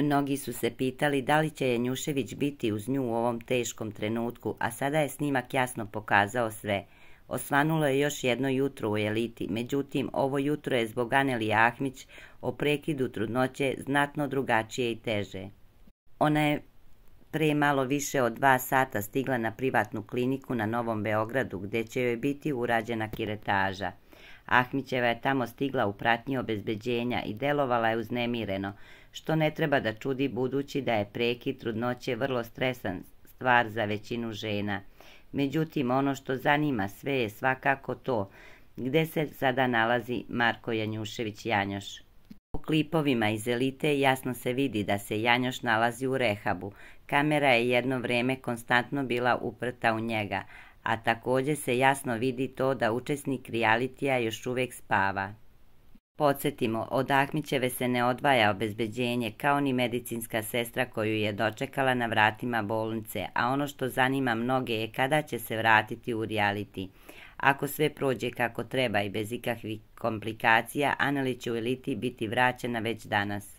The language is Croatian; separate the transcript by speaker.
Speaker 1: Mnogi su se pitali da li će Janjušević biti uz nju u ovom teškom trenutku, a sada je snimak jasno pokazao sve. Osvanulo je još jedno jutro u eliti, međutim ovo jutro je zbog Aneli Ahmić o prekidu trudnoće znatno drugačije i teže. Ona je pre malo više od dva sata stigla na privatnu kliniku na Novom Beogradu gdje će joj biti urađena kiretaža. Ahmićeva je tamo stigla u pratnji obezbeđenja i delovala je uznemireno, što ne treba da čudi budući da je preki trudnoće vrlo stresan stvar za većinu žena. Međutim, ono što zanima sve je svakako to, gde se sada nalazi Marko Janjušević Janjoš. U klipovima iz elite jasno se vidi da se Janjoš nalazi u rehabu. Kamera je jedno vreme konstantno bila uprta u njega, a također se jasno vidi to da učesnik realitija još uvijek spava. Podsjetimo, od Ahmićeve se ne odvaja obezbeđenje kao ni medicinska sestra koju je dočekala na vratima bolnice, a ono što zanima mnoge je kada će se vratiti u realiti. Ako sve prođe kako treba i bez ikakvih komplikacija, Aneli će u eliti biti vraćena već danas.